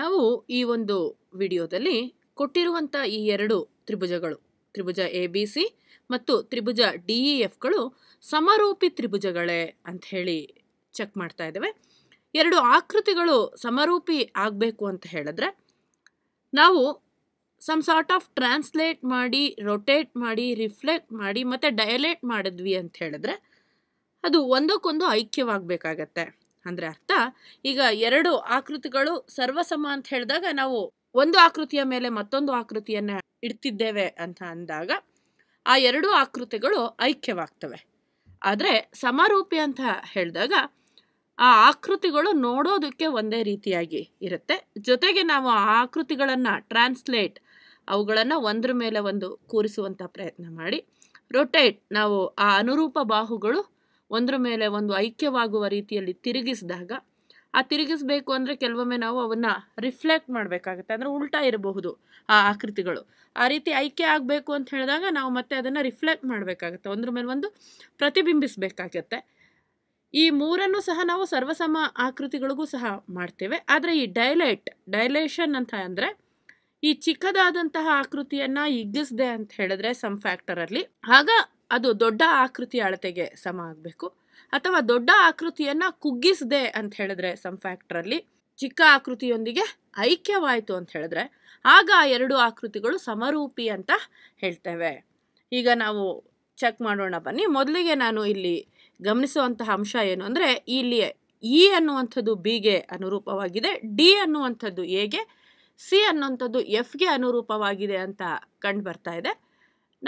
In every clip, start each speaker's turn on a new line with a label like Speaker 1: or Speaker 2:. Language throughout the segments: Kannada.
Speaker 1: ನಾವು ಈ ಒಂದು ವಿಡಿಯೋದಲ್ಲಿ ಕೊಟ್ಟಿರುವಂಥ ಈ ಎರಡು ತ್ರಿಭುಜಗಳು ತ್ರಿಭುಜ ಎ ಬಿ ಸಿ ಮತ್ತು ತ್ರಿಭುಜ ಡಿ ಇ e, ಎಫ್ಗಳು ಸಮರೂಪಿ ತ್ರಿಭುಜಗಳೇ ಅಂತ ಹೇಳಿ ಚೆಕ್ ಮಾಡ್ತಾ ಇದ್ದೇವೆ ಎರಡು ಆಕೃತಿಗಳು ಸಮರೂಪಿ ಆಗಬೇಕು ಅಂತ ಹೇಳಿದ್ರೆ ನಾವು ಸಮ್ ಸಾರ್ಟ್ ಆಫ್ ಟ್ರಾನ್ಸ್ಲೇಟ್ ಮಾಡಿ ರೊಟೇಟ್ ಮಾಡಿ ರಿಫ್ಲೆಕ್ಟ್ ಮಾಡಿ ಮತ್ತು ಡಯಲೇಟ್ ಮಾಡಿದ್ವಿ ಅಂತ ಹೇಳಿದ್ರೆ ಅದು ಒಂದಕ್ಕೊಂದು ಐಕ್ಯವಾಗಬೇಕಾಗತ್ತೆ ಅಂದರೆ ಅರ್ಥ ಈಗ ಎರಡು ಆಕೃತಿಗಳು ಸರ್ವಸಮ ಅಂತ ಹೇಳಿದಾಗ ನಾವು ಒಂದು ಆಕೃತಿಯ ಮೇಲೆ ಮತ್ತೊಂದು ಆಕೃತಿಯನ್ನು ಇಡ್ತಿದ್ದೇವೆ ಅಂತ ಅಂದಾಗ ಆ ಎರಡು ಆಕೃತಿಗಳು ಐಕ್ಯವಾಗ್ತವೆ ಆದರೆ ಸಮರೂಪಿ ಅಂತ ಹೇಳಿದಾಗ ಆ ಆಕೃತಿಗಳು ನೋಡೋದಕ್ಕೆ ಒಂದೇ ರೀತಿಯಾಗಿ ಇರುತ್ತೆ ಜೊತೆಗೆ ನಾವು ಆ ಆಕೃತಿಗಳನ್ನು ಟ್ರಾನ್ಸ್ಲೇಟ್ ಅವುಗಳನ್ನು ಒಂದ್ರ ಮೇಲೆ ಒಂದು ಕೂರಿಸುವಂಥ ಪ್ರಯತ್ನ ಮಾಡಿ ರೊಟೇಟ್ ನಾವು ಆ ಅನುರೂಪ ಬಾಹುಗಳು ಒಂದ್ರ ಮೇಲೆ ಒಂದು ಐಕ್ಯವಾಗುವ ರೀತಿಯಲ್ಲಿ ತಿರುಗಿಸಿದಾಗ ಆ ತಿರುಗಿಸಬೇಕು ಅಂದರೆ ಕೆಲವೊಮ್ಮೆ ನಾವು ಅವನ್ನ ರಿಫ್ಲೆಕ್ಟ್ ಮಾಡಬೇಕಾಗುತ್ತೆ ಅಂದರೆ ಉಲ್ಟಾ ಇರಬಹುದು ಆ ಆಕೃತಿಗಳು ಆ ರೀತಿ ಐಕ್ಯ ಆಗಬೇಕು ಅಂತ ಹೇಳಿದಾಗ ನಾವು ಮತ್ತೆ ಅದನ್ನು ರಿಫ್ಲೆಕ್ಟ್ ಮಾಡಬೇಕಾಗುತ್ತೆ ಒಂದ್ರ ಮೇಲೆ ಒಂದು ಪ್ರತಿಬಿಂಬಿಸಬೇಕಾಗತ್ತೆ ಈ ಮೂರನ್ನು ಸಹ ನಾವು ಸರ್ವಸಮ ಆಕೃತಿಗಳಿಗೂ ಸಹ ಮಾಡ್ತೇವೆ ಆದರೆ ಈ ಡೈಲೈಟ್ ಡೈಲೇಷನ್ ಅಂತ ಅಂದರೆ ಈ ಚಿಕ್ಕದಾದಂತಹ ಆಕೃತಿಯನ್ನು ಹಿಗ್ಗಿಸ್ದೆ ಅಂತ ಹೇಳಿದ್ರೆ ಸಮ್ ಫ್ಯಾಕ್ಟರಲ್ಲಿ ಆಗ ಅದು ದೊಡ್ಡ ಆಕೃತಿಯ ಅಳತೆಗೆ ಸಮ ಆಗಬೇಕು ಅಥವಾ ದೊಡ್ಡ ಆಕೃತಿಯನ್ನು ಕುಗ್ಗಿಸದೆ ಅಂತ ಹೇಳಿದ್ರೆ ಸಮ್ ಫ್ಯಾಕ್ಟ್ರಲ್ಲಿ ಚಿಕ್ಕ ಆಕೃತಿಯೊಂದಿಗೆ ಐಕ್ಯವಾಯಿತು ಅಂತ ಹೇಳಿದ್ರೆ ಆಗ ಆ ಎರಡು ಆಕೃತಿಗಳು ಸಮರೂಪಿ ಅಂತ ಹೇಳ್ತೇವೆ ಈಗ ನಾವು ಚೆಕ್ ಮಾಡೋಣ ಬನ್ನಿ ಮೊದಲಿಗೆ ನಾನು ಇಲ್ಲಿ ಗಮನಿಸುವಂತಹ ಅಂಶ ಏನು ಅಂದರೆ ಇಲ್ಲಿ ಇ e ಅನ್ನುವಂಥದ್ದು ಬಿಗೆ ಅನುರೂಪವಾಗಿದೆ ಡಿ ಅನ್ನುವಂಥದ್ದು ಎಗೆ ಸಿ ಅನ್ನುವಂಥದ್ದು ಎಫ್ಗೆ ಅನುರೂಪವಾಗಿದೆ ಅಂತ ಕಂಡು ಬರ್ತಾ ಇದೆ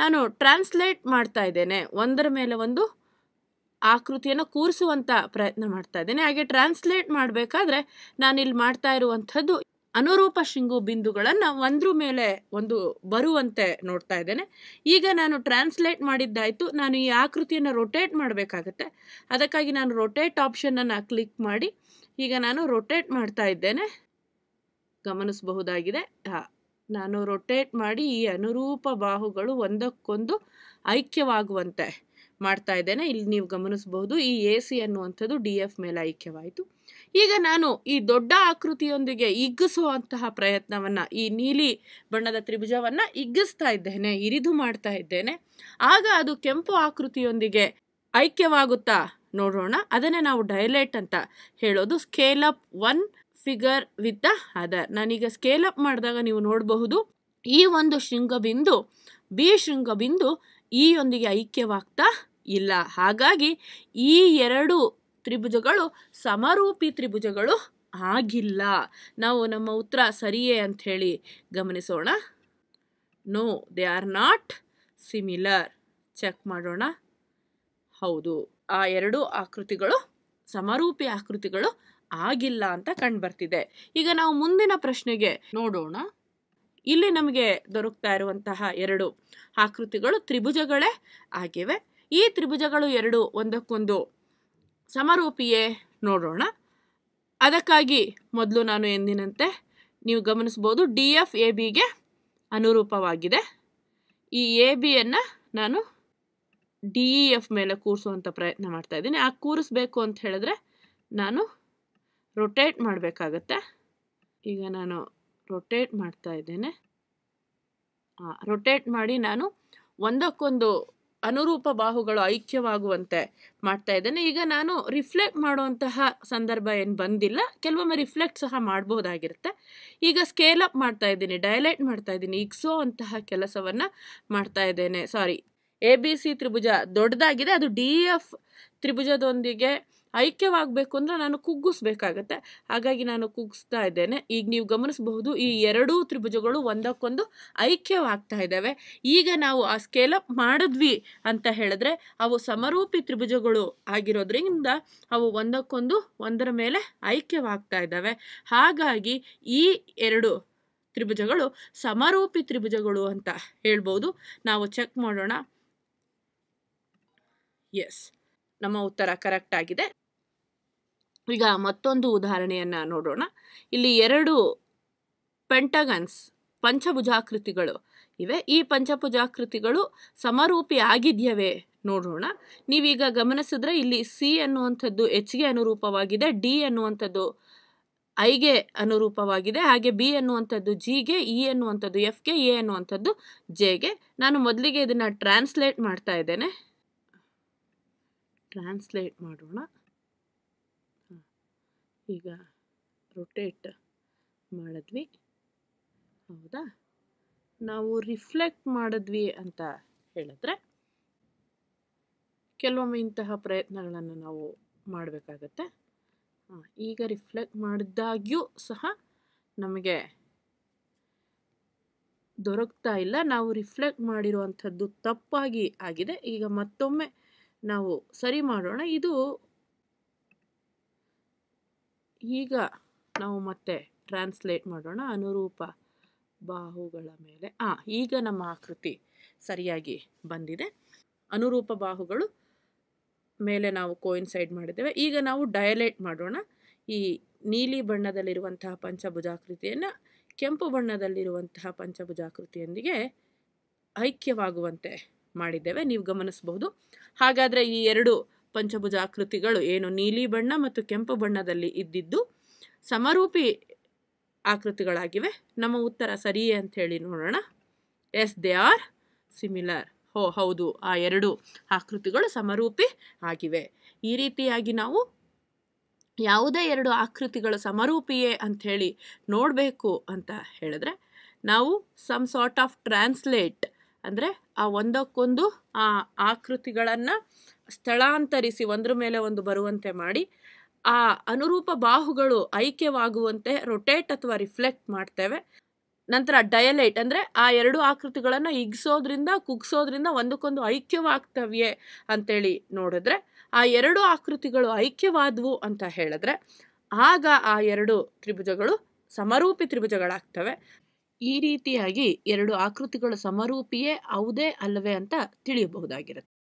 Speaker 1: ನಾನು ಟ್ರಾನ್ಸ್ಲೇಟ್ ಮಾಡ್ತಾ ಇದ್ದೇನೆ ಒಂದರ ಮೇಲೆ ಒಂದು ಆಕೃತಿಯನ್ನು ಕೂರಿಸುವಂಥ ಪ್ರಯತ್ನ ಮಾಡ್ತಾ ಇದ್ದೇನೆ ಹಾಗೆ ಟ್ರಾನ್ಸ್ಲೇಟ್ ಮಾಡಬೇಕಾದ್ರೆ ನಾನಿಲ್ಲಿ ಮಾಡ್ತಾ ಇರುವಂಥದ್ದು ಅನುರೂಪ ಶಿಂಗು ಬಿಂದುಗಳನ್ನು ಒಂದ್ರ ಮೇಲೆ ಒಂದು ಬರುವಂತೆ ನೋಡ್ತಾ ಇದ್ದೇನೆ ಈಗ ನಾನು ಟ್ರಾನ್ಸ್ಲೇಟ್ ಮಾಡಿದ್ದಾಯಿತು ನಾನು ಈ ಆಕೃತಿಯನ್ನು ರೊಟೇಟ್ ಮಾಡಬೇಕಾಗತ್ತೆ ಅದಕ್ಕಾಗಿ ನಾನು ರೊಟೇಟ್ ಆಪ್ಷನನ್ನು ಕ್ಲಿಕ್ ಮಾಡಿ ಈಗ ನಾನು ರೊಟೇಟ್ ಮಾಡ್ತಾ ಇದ್ದೇನೆ ಗಮನಿಸಬಹುದಾಗಿದೆ ನಾನು ರೊಟೇಟ್ ಮಾಡಿ ಈ ಅನುರೂಪ ಬಾಹುಗಳು ಒಂದಕ್ಕೊಂದು ಐಕ್ಯವಾಗುವಂತೆ ಮಾಡ್ತಾ ಇದ್ದೇನೆ ಇಲ್ಲಿ ನೀವು ಗಮನಿಸಬಹುದು ಈ ಎ ಸಿ ಅನ್ನುವಂಥದ್ದು ಡಿ ಎಫ್ ಮೇಲೆ ಐಕ್ಯವಾಯಿತು ಈಗ ನಾನು ಈ ದೊಡ್ಡ ಆಕೃತಿಯೊಂದಿಗೆ ಇಗ್ಗಿಸುವಂತಹ ಪ್ರಯತ್ನವನ್ನು ಈ ನೀಲಿ ಬಣ್ಣದ ತ್ರಿಭುಜವನ್ನು ಇಗ್ಗಿಸ್ತಾ ಇದ್ದೇನೆ ಇರಿದು ಮಾಡ್ತಾ ಇದ್ದೇನೆ ಆಗ ಅದು ಕೆಂಪು ಆಕೃತಿಯೊಂದಿಗೆ ಐಕ್ಯವಾಗುತ್ತಾ ನೋಡೋಣ ಅದನ್ನೇ ನಾವು ಡೈಲೇಟ್ ಅಂತ ಹೇಳೋದು scale up one figure with the other ನಾನೀಗ ಸ್ಕೇಲ್ ಅಪ್ ಮಾಡಿದಾಗ ನೀವು ನೋಡಬಹುದು ಈ ಒಂದು ಶೃಂಗಬಿಂದು ಬಿ ಶೃಂಗಬಿಂದು ಈ e ಒಂದಿಗೆ ಐಕ್ಯವಾಗ್ತಾ ಇಲ್ಲ ಹಾಗಾಗಿ ಈ ಎರಡು ತ್ರಿಭುಜಗಳು ಸಮರೂಪಿ ತ್ರಿಭುಜಗಳು ಆಗಿಲ್ಲ ನಾವು ನಮ್ಮ ಉತ್ತರ ಸರಿಯೇ ಅಂಥೇಳಿ ಗಮನಿಸೋಣ no they are not similar check ಮಾಡೋಣ ಹೌದು ಆ ಎರಡು ಆಕೃತಿಗಳು ಸಮರೂಪಿ ಆಕೃತಿಗಳು ಆಗಿಲ್ಲ ಅಂತ ಕಂಡುಬರ್ತಿದೆ ಈಗ ನಾವು ಮುಂದಿನ ಪ್ರಶ್ನೆಗೆ ನೋಡೋಣ ಇಲ್ಲಿ ನಮಗೆ ದೊರಕ್ತಾ ಇರುವಂತಹ ಎರಡು ಆಕೃತಿಗಳು ತ್ರಿಭುಜಗಳೇ ಆಗಿವೆ ಈ ತ್ರಿಭುಜಗಳು ಎರಡು ಒಂದಕ್ಕೊಂದು ಸಮರೂಪಿಯೇ ನೋಡೋಣ ಅದಕ್ಕಾಗಿ ಮೊದಲು ನಾನು ಎಂದಿನಂತೆ ನೀವು ಗಮನಿಸ್ಬೋದು ಡಿ ಎಫ್ ಎ ಬಿಗೆ ಅನುರೂಪವಾಗಿದೆ ಈ ಎ ಬಿಯನ್ನು ನಾನು ಡಿ ಇ ಎಫ್ ಮೇಲೆ ಕೂರಿಸುವಂಥ ಪ್ರಯತ್ನ ಮಾಡ್ತಾ ಇದ್ದೀನಿ ಆ ಕೂರಿಸ್ಬೇಕು ಅಂತ ಹೇಳಿದ್ರೆ ನಾನು ರೊಟೇಟ್ ಮಾಡಬೇಕಾಗತ್ತೆ ಈಗ ನಾನು ರೊಟೇಟ್ ಮಾಡ್ತಾ ಇದ್ದೇನೆ ರೊಟೇಟ್ ಮಾಡಿ ನಾನು ಒಂದಕ್ಕೊಂದು ಅನುರೂಪ ಬಾಹುಗಳು ಐಕ್ಯವಾಗುವಂತೆ ಮಾಡ್ತಾ ಇದ್ದೇನೆ ಈಗ ನಾನು ರಿಫ್ಲೆಕ್ಟ್ ಮಾಡುವಂತಹ ಸಂದರ್ಭ ಏನು ಬಂದಿಲ್ಲ ಕೆಲವೊಮ್ಮೆ ರಿಫ್ಲೆಕ್ಟ್ ಸಹ ಮಾಡ್ಬೋದಾಗಿರುತ್ತೆ ಈಗ ಸ್ಕೇಲ್ ಅಪ್ ಮಾಡ್ತಾ ಇದ್ದೀನಿ ಡೈಲೈಟ್ ಮಾಡ್ತಾ ಇದ್ದೀನಿ ಇಗ್ಸೋ ಅಂತಹ ಕೆಲಸವನ್ನು ಮಾಡ್ತಾ ಇದ್ದೇನೆ ಸಾರಿ ಎ ಬಿ ಸಿ ತ್ರಿಭುಜ ದೊಡ್ಡದಾಗಿದೆ ಅದು ಡಿ ಎಫ್ ತ್ರಿಭುಜದೊಂದಿಗೆ ಐಕ್ಯವಾಗಬೇಕು ಅಂದರೆ ನಾನು ಕುಗ್ಗಿಸ್ಬೇಕಾಗತ್ತೆ ಹಾಗಾಗಿ ನಾನು ಕುಗ್ಗಿಸ್ತಾ ಇದ್ದೇನೆ ಈಗ ನೀವು ಗಮನಿಸಬಹುದು ಈ ಎರಡೂ ತ್ರಿಭುಜಗಳು ಒಂದಕ್ಕೊಂದು ಐಕ್ಯವಾಗ್ತಾ ಇದ್ದಾವೆ ಈಗ ನಾವು ಆ ಸ್ಕೇಲಪ್ ಮಾಡಿದ್ವಿ ಅಂತ ಹೇಳಿದ್ರೆ ಅವು ಸಮರೂಪಿ ತ್ರಿಭುಜಗಳು ಆಗಿರೋದ್ರಿಂದ ಅವು ಒಂದಕ್ಕೊಂದು ಒಂದರ ಮೇಲೆ ಐಕ್ಯವಾಗ್ತಾ ಇದ್ದಾವೆ ಹಾಗಾಗಿ ಈ ಎರಡು ತ್ರಿಭುಜಗಳು ಸಮರೂಪಿ ತ್ರಿಭುಜಗಳು ಅಂತ ಹೇಳ್ಬೋದು ನಾವು ಚೆಕ್ ಮಾಡೋಣ ಎಸ್ ನಮ್ಮ ಉತ್ತರ ಕರೆಕ್ಟ್ ಆಗಿದೆ ಈಗ ಮತ್ತೊಂದು ಉದಾಹರಣೆಯನ್ನು ನೋಡೋಣ ಇಲ್ಲಿ ಎರಡು ಪೆಂಟಗನ್ಸ್ ಪಂಚಭುಜಾಕೃತಿಗಳು ಇವೆ ಈ ಪಂಚಭುಜಾಕೃತಿಗಳು ಸಮರೂಪಿ ಆಗಿದ್ಯವೆ ನೋಡೋಣ ನೀವೀಗ ಗಮನಿಸಿದ್ರೆ ಇಲ್ಲಿ ಸಿ ಅನ್ನುವಂಥದ್ದು ಹೆಚ್ಗೆ ಅನುರೂಪವಾಗಿದೆ ಡಿ ಅನ್ನುವಂಥದ್ದು ಐಗೆ ಅನುರೂಪವಾಗಿದೆ ಹಾಗೆ ಬಿ ಅನ್ನುವಂಥದ್ದು ಜಿಗೆ ಇ ಅನ್ನುವಂಥದ್ದು ಎಫ್ಗೆ ಎ ಅನ್ನುವಂಥದ್ದು ಜೆಗೆ ನಾನು ಮೊದಲಿಗೆ ಇದನ್ನು ಟ್ರಾನ್ಸ್ಲೇಟ್ ಮಾಡ್ತಾ ಇದ್ದೇನೆ ಟ್ರಾನ್ಸ್ಲೇಟ್ ಮಾಡೋಣ ಈಗ ರೊಟೇಟ್ ಮಾಡಿದ್ವಿ ಹೌದಾ ನಾವು ರಿಫ್ಲೆಕ್ಟ್ ಮಾಡಿದ್ವಿ ಅಂತ ಹೇಳಿದ್ರೆ ಕೆಲವೊಮ್ಮೆ ಇಂತಹ ಪ್ರಯತ್ನಗಳನ್ನು ನಾವು ಮಾಡಬೇಕಾಗತ್ತೆ ಈಗ ರಿಫ್ಲೆಕ್ಟ್ ಮಾಡಿದಾಗ್ಯೂ ಸಹ ನಮಗೆ ದೊರಕ್ತಾ ಇಲ್ಲ ನಾವು ರಿಫ್ಲೆಕ್ಟ್ ಮಾಡಿರುವಂಥದ್ದು ತಪ್ಪಾಗಿ ಆಗಿದೆ ಈಗ ಮತ್ತೊಮ್ಮೆ ನಾವು ಸರಿ ಮಾಡೋಣ ಇದು ಈಗ ನಾವು ಮತ್ತೆ ಟ್ರಾನ್ಸ್ಲೇಟ್ ಮಾಡೋಣ ಅನುರೂಪ ಬಾಹುಗಳ ಮೇಲೆ ಆ ಈಗ ನಮ್ಮ ಆಕೃತಿ ಸರಿಯಾಗಿ ಬಂದಿದೆ ಅನುರೂಪ ಬಾಹುಗಳು ಮೇಲೆ ನಾವು ಕೋಯಿನ್ಸೈಡ್ ಮಾಡಿದ್ದೇವೆ ಈಗ ನಾವು ಡಯಲೇಟ್ ಮಾಡೋಣ ಈ ನೀಲಿ ಬಣ್ಣದಲ್ಲಿರುವಂತಹ ಪಂಚಭುಜಾಕೃತಿಯನ್ನು ಕೆಂಪು ಬಣ್ಣದಲ್ಲಿರುವಂತಹ ಪಂಚಭುಜಾಕೃತಿಯೊಂದಿಗೆ ಐಕ್ಯವಾಗುವಂತೆ ಮಾಡಿದ್ದೇವೆ ನೀವು ಗಮನಿಸಬಹುದು ಹಾಗಾದರೆ ಈ ಎರಡು ಪಂಚಭುಜ ಆಕೃತಿಗಳು ಏನು ನೀಲಿ ಬಣ್ಣ ಮತ್ತು ಕೆಂಪು ಬಣ್ಣದಲ್ಲಿ ಇದ್ದಿದ್ದು ಸಮರೂಪಿ ಆಕೃತಿಗಳಾಗಿವೆ ನಮ್ಮ ಉತ್ತರ ಸರಿಯೇ ಅಂತ ಹೇಳಿ ನೋಡೋಣ ಎಸ್ ದೇ ಆರ್ ಸಿಮಿಲರ್ ಹೋ ಹೌದು ಆ ಎರಡು ಆಕೃತಿಗಳು ಸಮರೂಪಿ ಆಗಿವೆ ಈ ರೀತಿಯಾಗಿ ನಾವು ಯಾವುದೇ ಎರಡು ಆಕೃತಿಗಳು ಸಮರೂಪಿಯೇ ಅಂಥೇಳಿ ನೋಡಬೇಕು ಅಂತ ಹೇಳಿದ್ರೆ ನಾವು ಸಮ್ ಸಾರ್ಟ್ ಆಫ್ ಟ್ರಾನ್ಸ್ಲೇಟ್ ಅಂದರೆ ಆ ಒಂದಕ್ಕೊಂದು ಆ ಆಕೃತಿಗಳನ್ನು ಸ್ಥಳಾಂತರಿಸಿ ಒಂದ್ರ ಮೇಲೆ ಒಂದು ಬರುವಂತೆ ಮಾಡಿ ಆ ಅನುರೂಪ ಬಾಹುಗಳು ಐಕ್ಯವಾಗುವಂತೆ ರೊಟೇಟ್ ಅಥವಾ ರಿಫ್ಲೆಕ್ಟ್ ಮಾಡ್ತೇವೆ ನಂತರ ಡಯಲೈಟ್ ಅಂದರೆ ಆ ಎರಡು ಆಕೃತಿಗಳನ್ನು ಇಗ್ಸೋದ್ರಿಂದ ಕುಗ್ಸೋದ್ರಿಂದ ಒಂದಕ್ಕೊಂದು ಐಕ್ಯವಾಗ್ತವ್ಯೆ ಅಂತೇಳಿ ನೋಡಿದ್ರೆ ಆ ಎರಡು ಆಕೃತಿಗಳು ಐಕ್ಯವಾದವು ಅಂತ ಹೇಳಿದ್ರೆ ಆಗ ಆ ಎರಡು ತ್ರಿಭುಜಗಳು ಸಮರೂಪಿ ತ್ರಿಭುಜಗಳಾಗ್ತವೆ ಈ ರೀತಿಯಾಗಿ ಎರಡು ಆಕೃತಿಗಳು ಸಮರೂಪಿಯೇ ಹೌದೇ ಅಲ್ಲವೇ ಅಂತ ತಿಳಿಯಬಹುದಾಗಿರುತ್ತೆ